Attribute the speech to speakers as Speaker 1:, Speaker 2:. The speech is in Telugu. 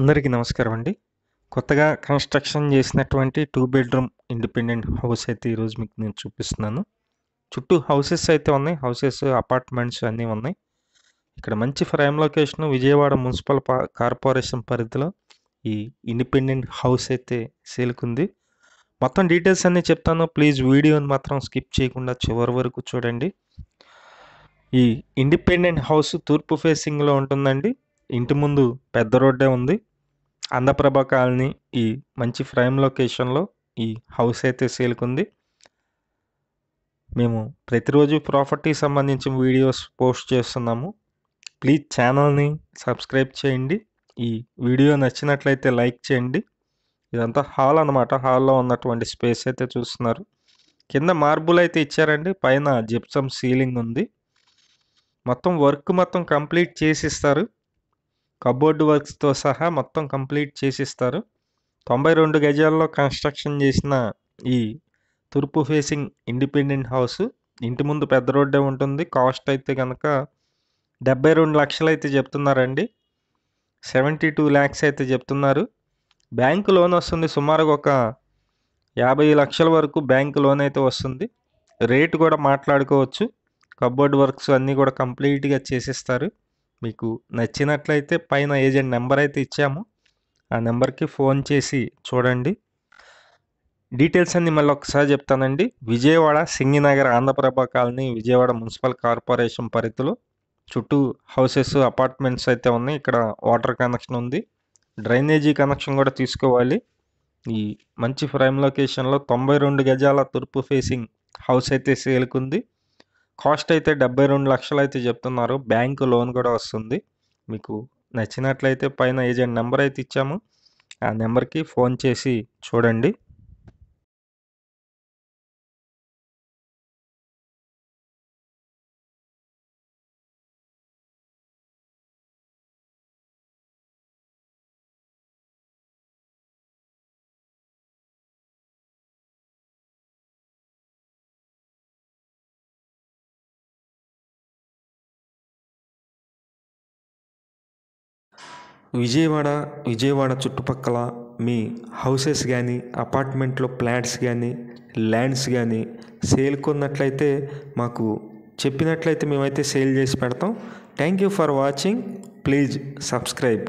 Speaker 1: అందరికీ నమస్కారం అండి కొత్తగా కన్స్ట్రక్షన్ చేసినటువంటి టూ బెడ్రూమ్ ఇండిపెండెంట్ హౌస్ అయితే ఈరోజు మీకు నేను చూపిస్తున్నాను చుట్టూ హౌసెస్ అయితే ఉన్నాయి హౌసెస్ అపార్ట్మెంట్స్ అన్నీ ఉన్నాయి ఇక్కడ మంచి frame location Vijayawada municipal corporation పరిధిలో ఈ ఇండిపెండెంట్ హౌస్ అయితే సేల్కుంది మొత్తం డీటెయిల్స్ అన్నీ చెప్తాను ప్లీజ్ వీడియోని మాత్రం స్కిప్ చేయకుండా చివరి వరకు చూడండి ఈ ఇండిపెండెంట్ హౌస్ తూర్పు ఫేసింగ్లో ఉంటుందండి ఇంటి ముందు పెద్ద రోడ్డే ఉంది అందప్రభ కాలనీ ఈ మంచి ఫ్రైమ్ లొకేషన్లో ఈ హౌస్ అయితే సేల్కుంది మేము ప్రతిరోజు ప్రాపర్టీ సంబంధించిన వీడియోస్ పోస్ట్ చేస్తున్నాము ప్లీజ్ ఛానల్ని సబ్స్క్రైబ్ చేయండి ఈ వీడియో నచ్చినట్లయితే లైక్ చేయండి ఇదంతా హాల్ అనమాట హాల్లో ఉన్నటువంటి స్పేస్ అయితే చూస్తున్నారు కింద మార్బుల్ అయితే ఇచ్చారండి పైన జిప్సమ్ సీలింగ్ ఉంది మొత్తం వర్క్ మొత్తం కంప్లీట్ చేసి ఇస్తారు కబోర్డ్ వర్క్స్తో సహా మొత్తం కంప్లీట్ చేసిస్తారు తొంభై రెండు గజాల్లో కన్స్ట్రక్షన్ చేసిన ఈ తూర్పు ఫేసింగ్ ఇండిపెండెంట్ హౌస్ ఇంటి ముందు పెద్ద రోడ్డే ఉంటుంది కాస్ట్ అయితే కనుక డెబ్బై రెండు లక్షలు అయితే చెప్తున్నారండి సెవెంటీ టూ ల్యాక్స్ అయితే చెప్తున్నారు బ్యాంకు లోన్ వస్తుంది సుమారుగా ఒక యాభై లక్షల వరకు బ్యాంకు లోన్ అయితే వస్తుంది రేటు కూడా మాట్లాడుకోవచ్చు కబోర్డ్ వర్క్స్ అన్నీ కూడా కంప్లీట్గా చేసిస్తారు మీకు నచ్చినట్లయితే పైన ఏజెంట్ నెంబర్ అయితే ఇచ్చాము ఆ నెంబర్కి ఫోన్ చేసి చూడండి డీటెయిల్స్ అన్ని మళ్ళీ ఒకసారి చెప్తానండి Vijayawada Singinagar Andhraprabha colony Vijayawada municipal corporation పరిధిలో చుట్టూ హౌసెస్ అపార్ట్మెంట్స్ అయితే ఉన్నాయి ఇక్కడ వాటర్ కనెక్షన్ ఉంది డ్రైనేజీ కనెక్షన్ కూడా తీసుకోవాలి ఈ మంచి ఫ్రేమ్ లొకేషన్లో తొంభై రెండు గజాల తూర్పు ఫేసింగ్ హౌస్ అయితే సేల్కుంది కాస్ట్ అయితే డెబ్బై రెండు లక్షలు అయితే చెప్తున్నారు బ్యాంకు లోన్ కూడా వస్తుంది మీకు నచ్చినట్లయితే పైన ఏజెంట్ నెంబర్ అయితే ఇచ్చాము ఆ నెంబర్కి ఫోన్ చేసి చూడండి విజయవాడ విజయవాడ చుట్టుపక్కల మీ హౌసెస్ కానీ అపార్ట్మెంట్లో ప్లాట్స్ కానీ ల్యాండ్స్ కానీ సేల్ కొన్నట్లయితే మాకు చెప్పినట్లయితే మేమైతే సేల్ చేసి పెడతాం thank you for watching please subscribe